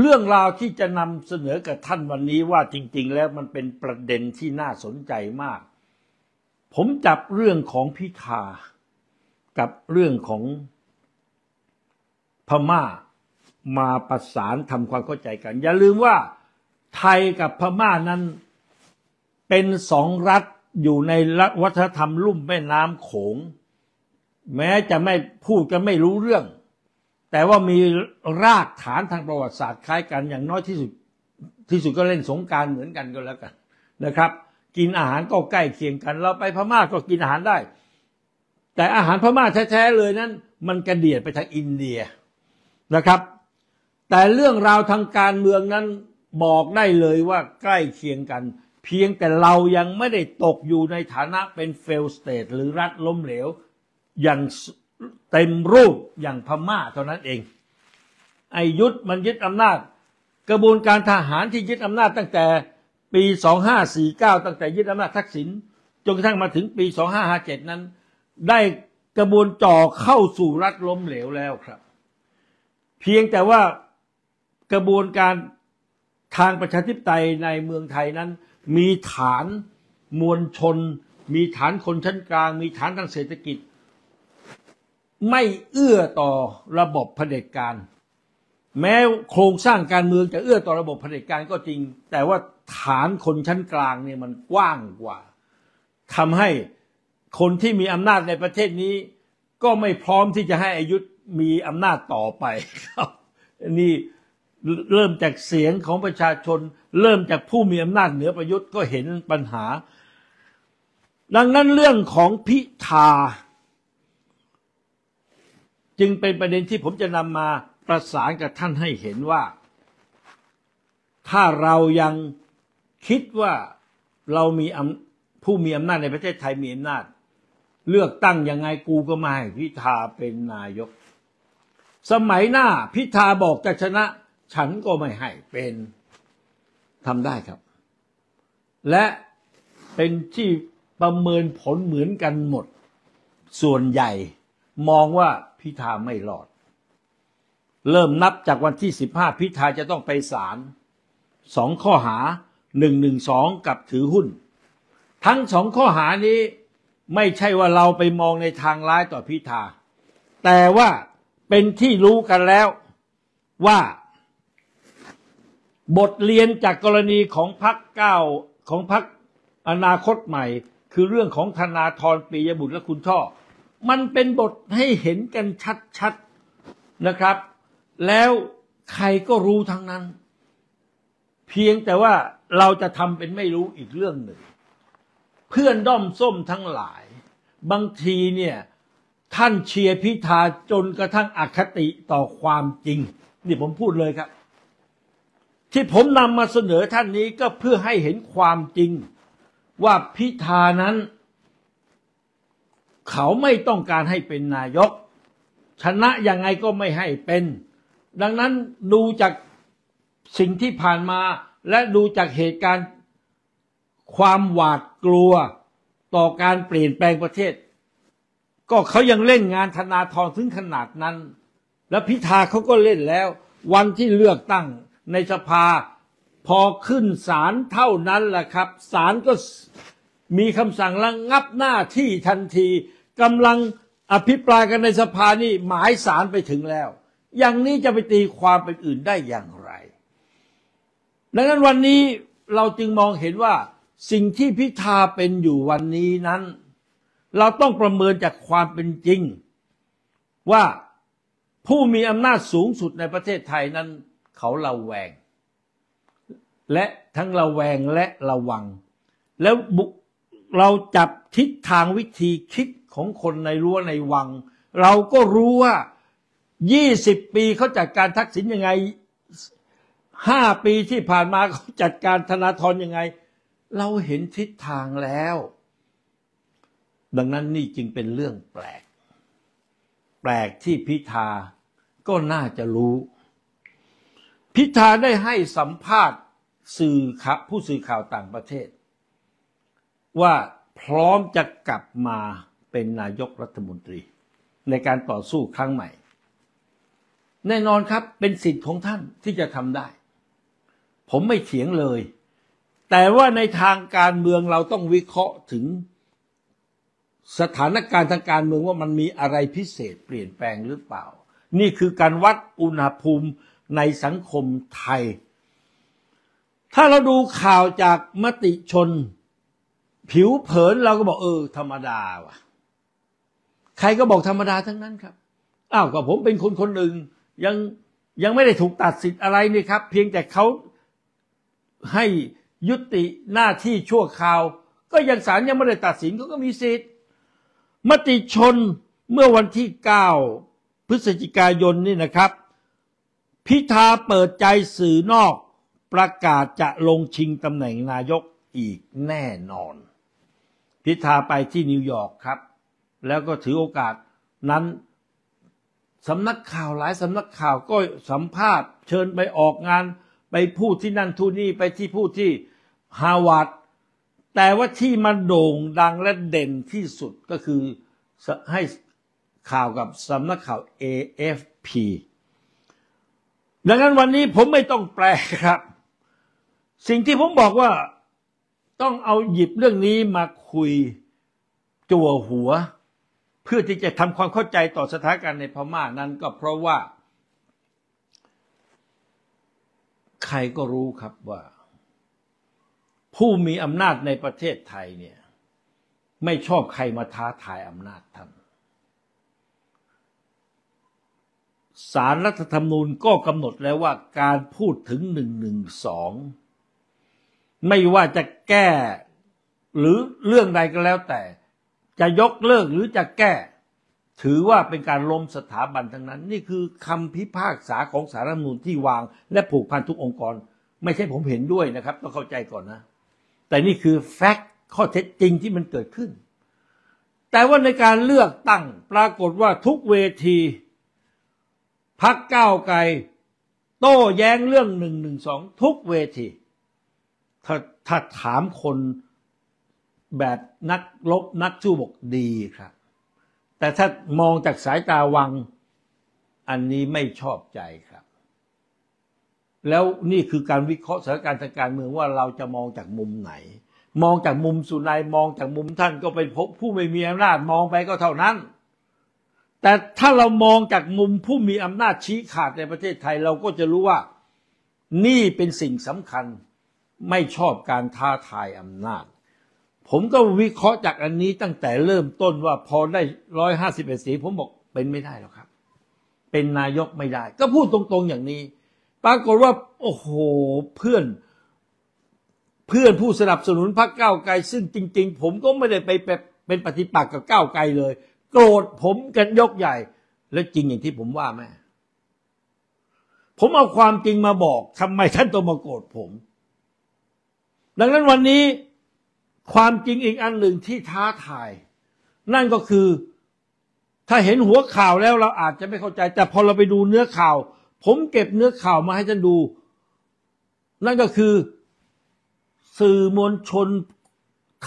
เรื่องราวที่จะนำเสนอกับท่านวันนี้ว่าจริงๆ แล้วมันเป็นประเด็นที่น่าสนใจมาก ผมจับเรื่องของพิธากับเรื่องของพม่ามาประสานทำความเข้าใจกัน อย่าลืมว่าไทยกับพม่านั้นเป็นสองรัฐอยู่ในวัฒนธรรมลุ่มแม่น้ำโขง แม้จะไม่พูดจะไม่รู้เรื่องแต่ว่ามีรากฐานทางประวัติศาสตร์คล้ายกันอย่างน้อยที่สุดที่สุดก็เล่นสงการเหมือนกันก็แล้วกันนะครับ กินอาหารก็ใกล้เคียงกันเราไปพม่าก็กินอาหารได้ แต่อาหารพม่าแท้ๆเลยนั้น มันกระเดียดไปทางอินเดียนะครับ แต่เรื่องราวทางการเมืองนั้นบอกได้เลยว่าใกล้เคียงกัน เพียงแต่เรายังไม่ได้ตกอยู่ในฐานะเป็นเฟลสเตทหรือรัฐล้มเหลวอย่างเต็มรูป อย่างพม่าเท่านั้นเองไอยุทธมันยึดอำนาจ กระบวนการทหารที่ยึดอำนาจตั้งแต่ปี 2549 ตั้งแต่ยึดอำนาจทักษิณ จนกระทั่งมาถึงปี 2557 นั้น ได้กระบวนจ่อเข้าสู่รัฐล้มเหลวแล้วครับ เพียงแต่ว่ากระบวนการทางประชาธิปไตยในเมืองไทยนั้นมีฐานมวลชน มีฐานคนชั้นกลาง มีฐานทางเศรษฐกิจไม่เอื้อต่อระบบเผด็จการ แม้โครงสร้างการเมืองจะเอื้อต่อระบบเผด็จการก็จริง แต่ว่าฐานคนชั้นกลางเนี่ยมันกว้างกว่า ทำให้คนที่มีอำนาจในประเทศนี้ ก็ไม่พร้อมที่จะให้อายุมีอำนาจต่อไปครับนี่เริ่มจากเสียงของประชาชน เริ่มจากผู้มีอำนาจเหนือประยุทธ์ก็เห็นปัญหา ดังนั้นเรื่องของพิธาจึงเป็นประเด็นที่ผมจะนำมาประสานกับท่านให้เห็นว่า ถ้าเรายังคิดว่าเรามีผู้มีอำนาจในประเทศไทยมีอำนาจ เลือกตั้งยังไงกูก็ไม่ให้พิธาเป็นนายก สมัยหน้า พิธาบอกจะชนะ ฉันก็ไม่ให้ เป็นทำได้ครับ และเป็นที่ประเมินผลเหมือนกันหมด ส่วนใหญ่มองว่าพิธาไม่รอด เริ่มนับจากวันที่ 15 พิธาจะต้องไปศาลสองข้อหา 112 กับถือหุ้น ทั้งสองข้อหานี้ไม่ใช่ว่าเราไปมองในทางร้ายต่อพิธา แต่ว่าเป็นที่รู้กันแล้วว่าบทเรียนจากกรณีของพักเก้าของพักอนาคตใหม่คือเรื่องของธนาธรปียบุตรและคุณช่อมันเป็นบทให้เห็นกันชัดๆนะครับ แล้วใครก็รู้ทั้งนั้น เพียงแต่ว่าเราจะทำเป็นไม่รู้อีกเรื่องหนึ่ง เพื่อนด้อมส้มทั้งหลาย บางทีเนี่ยท่านเชียร์พิธาจนกระทั่งอคติต่อความจริงนี่ผมพูดเลยครับ ที่ผมนำมาเสนอท่านนี้ก็เพื่อให้เห็นความจริง ว่าพิธานั้นเขาไม่ต้องการให้เป็นนายก ชนะยังไงก็ไม่ให้เป็น ดังนั้นดูจากสิ่งที่ผ่านมาและดูจากเหตุการณ์ความหวาดกลัวต่อการเปลี่ยนแปลงประเทศ ก็เขายังเล่นงานธนาทรถึงขนาดนั้น และพิธาเขาก็เล่นแล้ว วันที่เลือกตั้งในสภาพอขึ้นศาลเท่านั้นแหละครับศาลก็มีคำสั่งระงงับหน้าที่ทันทีกำลังอภิปรายกันในสภานี่ หมายสารไปถึงแล้ว อย่างนี้จะไปตีความเป็นอื่นได้อย่างไร ดังนั้นวันนี้เราจึงมองเห็นว่าสิ่งที่พิธาเป็นอยู่วันนี้นั้น เราต้องประเมินจากความเป็นจริง ว่าผู้มีอำนาจสูงสุดในประเทศไทยนั้น เขาระแวง และทั้งระแวงและระวังแล้วบุเราจับทิศทางวิธีคิดของคนในรั้วในวัง เราก็รู้ว่า 20 ปีเขาจัดการทักษิณยังไง 5 ปีที่ผ่านมาเขาจัดการธนาธรยังไง เราเห็นทิศทางแล้ว ดังนั้นนี่จึงเป็นเรื่องแปลก แปลกที่พิธาก็น่าจะรู้ พิธาได้ให้สัมภาษณ์สื่อผู้สื่อข่าวต่างประเทศว่าพร้อมจะกลับมาเป็นนายกรัฐมนตรี ในการต่อสู้ครั้งใหม่ แน่นอนครับเป็นสิทธิ์ของท่านที่จะทำได้ ผมไม่เถียงเลย แต่ว่าในทางการเมืองเราต้องวิเคราะห์ถึงสถานการณ์ทางการเมืองว่ามันมีอะไรพิเศษเปลี่ยนแปลงหรือเปล่า นี่คือการวัดอุณหภูมิในสังคมไทย ถ้าเราดูข่าวจากมติชนผิวเผินเราก็บอกเออ ธรรมดาว่ะ ใครก็บอกธรรมดาทั้งนั้นครับ อ้าวก็ผมเป็นคนคนหนึ่งยังยังไม่ได้ถูกตัดสิทธิ์อะไรนี่ครับ เพียงแต่เขาให้ยุติหน้าที่ชั่วคราว ก็ยังศาลยังไม่ได้ตัดสินเขาก็มีสิทธิ์ มติชนเมื่อวันที่ 9 พฤศจิกายนนี่นะครับ พิธาเปิดใจสื่อนอก ประกาศจะลงชิงตำแหน่งนายกอีกแน่นอนพิธาไปที่นิวยอร์กครับ แล้วก็ถือโอกาสนั้นสำนักข่าวหลายสำนักข่าวก็สัมภาษณ์ เชิญไปออกงาน ไปพูดที่นั่นทูนี่ไปที่พูดที่ฮาวาดแต่ว่าที่มันโด่งดังและเด่นที่สุดก็คือให้ข่าวกับสำนักข่าว AFP ดังนั้นวันนี้ผมไม่ต้องแปลครับ สิ่งที่ผมบอกว่าต้องเอาหยิบเรื่องนี้มาคุย จั่วหัว เพื่อที่จะทำความเข้าใจต่อสถานการณ์ในพม่านั้นก็เพราะว่าใครก็รู้ครับว่า ผู้มีอำนาจในประเทศไทยเนี่ย ไม่ชอบใครมาท้าทายอำนาจท่านสารรัฐธรรมนูญก็กำหนดแล้วว่าการพูดถึงหนึ่งหนึ่งสองไม่ว่าจะแก้หรือเรื่องใดก็แล้วแต่จะยกเลิกหรือจะแก้ ถือว่าเป็นการล้มสถาบันทั้งนั้น นี่คือคำพิพากษาของสารรัฐมนูลที่วางและผูกพันทุกองค์กร ไม่ใช่ผมเห็นด้วยนะครับต้องเข้าใจก่อนนะ แต่นี่คือแฟกต์ข้อเท็จจริงที่มันเกิดขึ้น แต่ว่าในการเลือกตั้งปรากฏว่าทุกเวทีพักก้าวไกลโต้แย้งเรื่องหนึ่งหนึ่งสองทุกเวทีถ้าถ้าถามคนแบบนักลบนักสู้บอกดีครับ แต่ถ้ามองจากสายตาวังอันนี้ไม่ชอบใจครับ แล้วนี่คือการวิเคราะห์สถานการณ์ทางการเมืองว่าเราจะมองจากมุมไหน มองจากมุมสุนายมองจากมุมท่านก็เป็นพบผู้ไม่มีอำนาจมองไปก็เท่านั้น แต่ถ้าเรามองจากมุมผู้มีอำนาจชี้ขาดในประเทศไทย เราก็จะรู้ว่านี่เป็นสิ่งสำคัญไม่ชอบการท้าทายอำนาจ ผมก็วิเคราะห์จากอันนี้ตั้งแต่เริ่มต้นว่าพอได้ร้อยห้าสิบเอ็ดสี ผมบอกเป็นไม่ได้หรอกครับ เป็นนายกไม่ได้ ก็พูดตรงๆอย่างนี้ ปรากฏว่า โอ้โหเพื่อนเพื่อนผู้สนับสนุนพรรคก้าวไกล ซึ่งจริงๆ ผมก็ไม่ได้ไปเป็นปฏิปักษ์กับก้าวไกลเลย โกรธผมกันยกใหญ่ และจริงอย่างที่ผมว่าแม่ผมเอาความจริงมาบอกทำไมท่านต้องมาโกรธผมดังนั้นวันนี้ความจริงอีกอันหนึ่งที่ท้าทาย นั่นก็คือถ้าเห็นหัวข่าวแล้วเราอาจจะไม่เข้าใจ แต่พอเราไปดูเนื้อข่าว ผมเก็บเนื้อข่าวมาให้ท่านดู นั่นก็คือสื่อมวลชน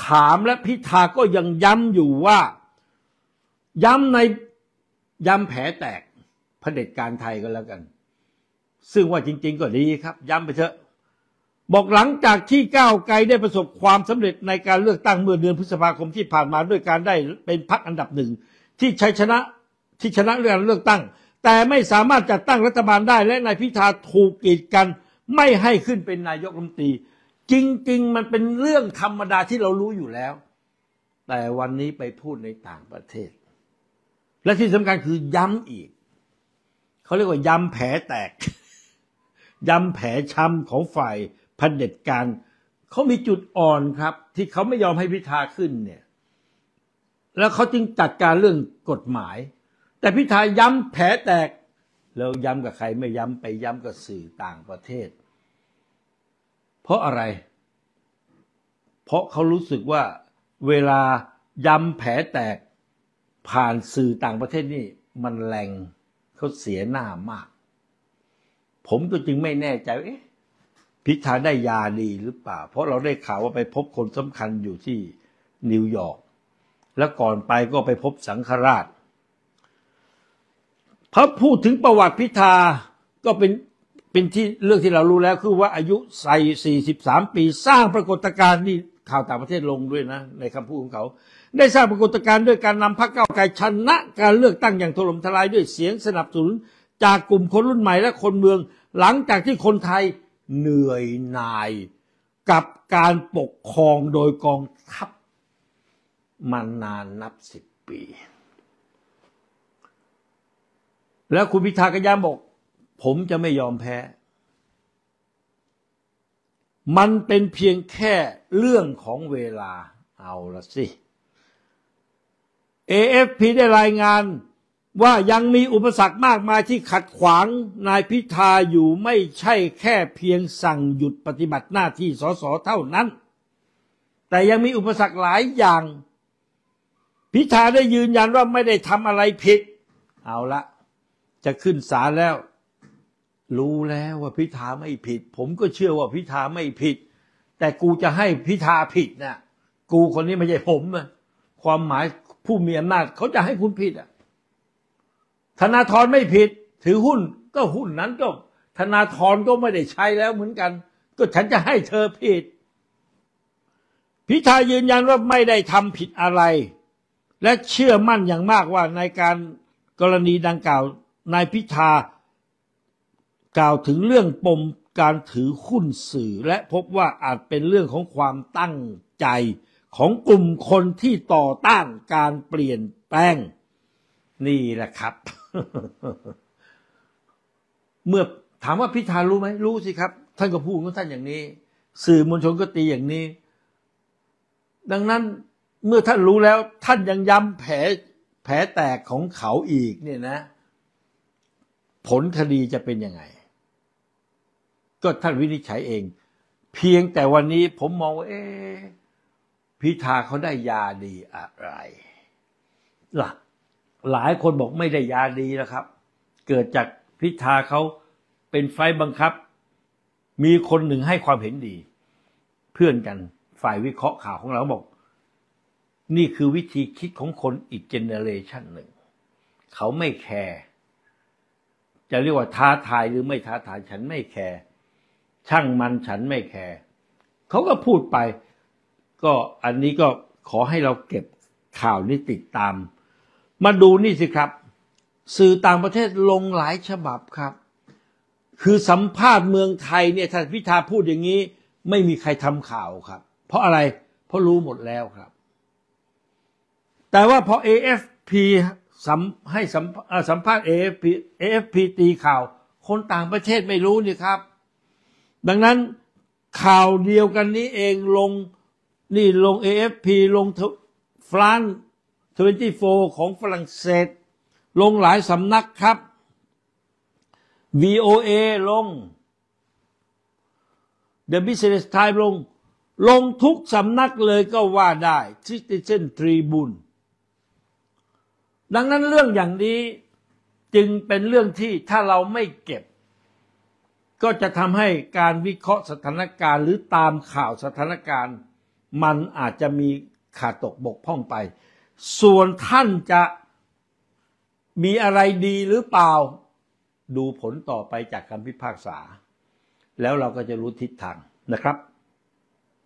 ถามและพิธาก็ยังย้ำอยู่ว่า ย้ำในย้ำแผลแตกเผด็จการไทยก็แล้วกัน ซึ่งว่าจริง ๆ ก็ดีครับย้ำไปเถอะบอกหลังจากที่ก้าวไกลได้ประสบความสำเร็จในการเลือกตั้งเมื่อเดือนพฤษภาคมที่ผ่านมาด้วยการได้เป็นพรรคอันดับหนึ่ง ที่ใช้ชนะ ที่ชนะเรื่องเลือกตั้ง แต่ไม่สามารถจัดตั้งรัฐบาลได้ และนายพิธาถูกกีดกัน ไม่ให้ขึ้นเป็นนายกรัฐมนตรีจริง ๆ มันเป็นเรื่องธรรมดาที่เรารู้อยู่แล้ว แต่วันนี้ไปพูดในต่างประเทศ และที่สำคัญคือย้ำอีกเขาเรียกว่าย้ำแผลแตกย้ำแผลช้ำของฝ่ายเผด็จการเขามีจุดอ่อนครับ ที่เขาไม่ยอมให้พิธาขึ้นเนี่ยแล้วเขาจึงจัดการเรื่องกฎหมาย แต่พิธาย้ำแผลแตกแล้วย้ำกับใครไม่ย้ำไปย้ำกับสื่อต่างประเทศ เพราะอะไร เพราะเขารู้สึกว่าเวลาย้ำแผลแตกผ่านสื่อต่างประเทศนี่ มันแรงเขาเสียหน้ามาก ผมก็จึงไม่แน่ใจเอ๊ะพิธาได้ยาดีหรือเปล่า เพราะเราได้ข่าวว่าไปพบคนสำคัญอยู่ที่นิวยอร์ก และก่อนไปก็ไปพบสังฆราชพอพูดถึงประวัติพิธาก็เป็นเป็นที่เรื่องที่เรารู้แล้วคือว่าอายุใส่43ปีสร้างปรากฏการณ์นี่ข่าวต่างประเทศลงด้วยนะในคำพูดของเขาได้สร้างปรากฏการณ์ด้วยการนำพรรคเก้าไกลชนะ การเลือกตั้งอย่างถล่มทลายด้วยเสียงสนับสนุนจากกลุ่มคนรุ่นใหม่ และคนเมืองหลังจากที่คนไทยเหนื่อยหน่ายกับการปกครองโดยกองทัพมานานนับสิบปี แล้วคุณพิธาก็ย้ำบอกผมจะไม่ยอมแพ้ มันเป็นเพียงแค่เรื่องของเวลาเอาละสิ AFP ได้รายงานว่ายังมีอุปสรรคมากมายที่ขัดขวางนายพิธาอยู่ไม่ใช่แค่เพียงสั่งหยุดปฏิบัติหน้าที่สสเท่านั้น แต่ยังมีอุปสรรคหลายอย่าง พิธาได้ยืนยันว่าไม่ได้ทำอะไรผิด เอาละจะขึ้นศาลแล้ว รู้แล้วว่าพิธาไม่ผิด ผมก็เชื่อว่าพิธาไม่ผิด แต่กูจะให้พิธาผิดนะกูคนนี้ไม่ใช่ผมนะความหมายผู้มีอำนาจ เขาจะให้คุณผิดอ่ะธนาธรไม่ผิดถือหุ้นก็หุ้นนั้นก็ธนาธรก็ไม่ได้ใช้แล้วเหมือนกัน ก็ฉันจะให้เธอผิด พิธายืนยันว่าไม่ได้ทำผิดอะไร และเชื่อมั่นอย่างมากว่าในการกรณีดังกล่าวนายพิธากล่าวถึงเรื่องปมการถือหุ้นสื่อ และพบว่าอาจเป็นเรื่องของความตั้งใจของกลุ่มคนที่ต่อต้านการเปลี่ยนแปลงนี่แหละครับเมื่อถามว่าพิธารู้ไหมรู้สิครับ ท่านก็พูดของท่านอย่างนี้ สื่อมวลชนก็ตีอย่างนี้ ดังนั้นเมื่อท่านรู้แล้ว ท่านยังย้ำแผลแผลแตกของเขาอีก เนี่ยนะ ผลคดีจะเป็นยังไง ก็ท่านวินิจฉัยเอง เพียงแต่วันนี้ผมมองว่าเอ๊พิธาเขาได้ยาดีอะไรล่ะหลายคนบอกไม่ได้ยาดีนะครับ เกิดจากพิธาเขาเป็นไฟบังคับ มีคนหนึ่งให้ความเห็นดี เพื่อนกันฝ่ายวิเคราะห์ข่าวของเราบอก นี่คือวิธีคิดของคนอีกเจเนเรชันหนึ่ง เขาไม่แคร์จะเรียกว่าท้าทายหรือไม่ท้าทายฉันไม่แคร์ช่างมันฉันไม่แคร์เขาก็พูดไป ก็อันนี้ก็ขอให้เราเก็บข่าวนี้ติดตามมาดูนี่สิครับ สื่อต่างประเทศลงหลายฉบับครับ คือสัมภาษณ์เมืองไทยเนี่ยท่านพิธาพูดอย่างนี้ ไม่มีใครทำข่าวครับ เพราะอะไรเพราะรู้หมดแล้วครับ แต่ว่าพอ AFP สัมให้สัมสัมภาษณ์ AFP AFP ตีข่าว คนต่างประเทศไม่รู้นี่ครับ ดังนั้นข่าวเดียวกันนี้เองลงนี่ลง AFP ลงฟรานซ์24 ของฝรั่งเศส ลงหลายสำนักครับ VOA ลง The Business Times ลง ลงทุกสำนักเลยก็ว่าได้ Citizen Tribune ดังนั้นเรื่องอย่างนี้จึงเป็นเรื่องที่ถ้าเราไม่เก็บ ก็จะทำให้การวิเคราะห์สถานการณ์ หรือตามข่าวสถานการณ์ มันอาจจะมีขาดตกบกพร่องไปส่วนท่านจะมีอะไรดีหรือเปล่า ดูผลต่อไปจากคำพิพากษา แล้วเราก็จะรู้ทิศทางนะครับ